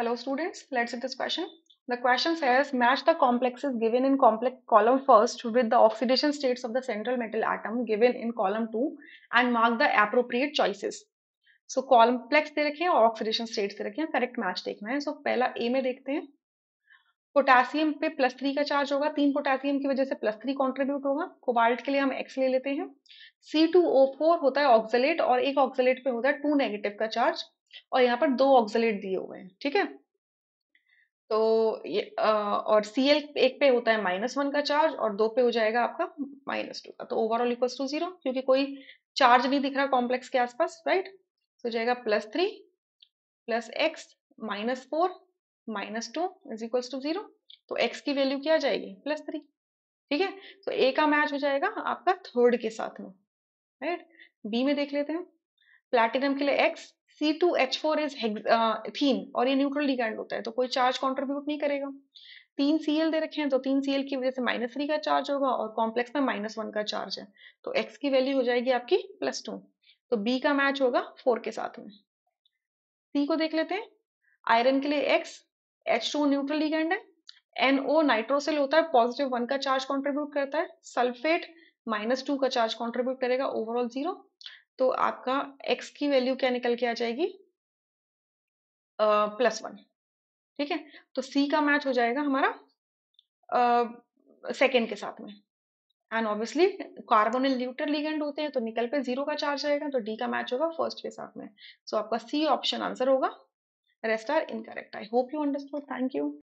Hello students, let's see this question. The question says match the complexes given in complex column first with the oxidation states of the central metal atom given in column 2 and mark the appropriate choices. So complex दे रखे हैं और oxidation states दे रखे हैं correct match देखना है सो so, पहला ए में देखते हैं पोटेशियम पे प्लस थ्री का चार्ज होगा तीन पोटेशियम की वजह से प्लस थ्री कॉन्ट्रीब्यूट होगा कोबाल्ट के लिए हम एक्स ले लेते हैं सी टू ओ फोर होता है ऑक्सलेट और एक ऑक्सलेट पे होता है टू नेगेटिव का चार्ज और यहाँ पर दो ऑक्सलेट दिए हुए हैं ठीक है तो ये आ, और सी एल एक पे होता है माइनस वन का चार्ज और दो पे हो जाएगा आपका माइनस टू का तो ओवरऑल इक्वल टू जीरो क्योंकि कोई चार्ज नहीं दिख रहा कॉम्प्लेक्स के आसपास राइट तो जाएगा plus three plus x minus four minus two is equal to zero तो एक्स की वैल्यू क्या आ जाएगी प्लस थ्री ठीक है तो ए का मैच हो जाएगा आपका थर्ड के साथ में राइट बी में देख लेते हैं प्लैटिनम के लिए एक्स फोर इज थीन और ये न्यूट्रल डिगैंड होता है तो कोई चार्ज कॉन्ट्रीब्यूट नहीं करेगा तीन एल दे रखे हैं तो तीन एल की वजह से माइनस थ्री का चार्ज होगा और कॉम्प्लेक्स में माइनस वन का चार्ज है तो एक्स की वैल्यू हो जाएगी आपकी प्लस टू तो बी का मैच होगा फोर के साथ में सी को देख लेते हैं आयरन के लिए x H two neutral ligand है एनओ नाइट्रोसेल होता है पॉजिटिव वन का चार्ज कॉन्ट्रीब्यूट करता है सल्फेट माइनस टू का चार्ज कॉन्ट्रीब्यूट करेगा ओवरऑल जीरो तो आपका x की वैल्यू क्या निकल के आ जाएगी प्लस वन ठीक है तो c का मैच हो जाएगा हमारा सेकेंड uh, के साथ में and obviously carbonyl neutral ligand होते हैं तो निकल पे जीरो का चार्ज आएगा तो डी का मैच होगा फर्स्ट के साथ में सो so, आपका सी ऑप्शन आंसर होगा rest are incorrect I hope you understood thank you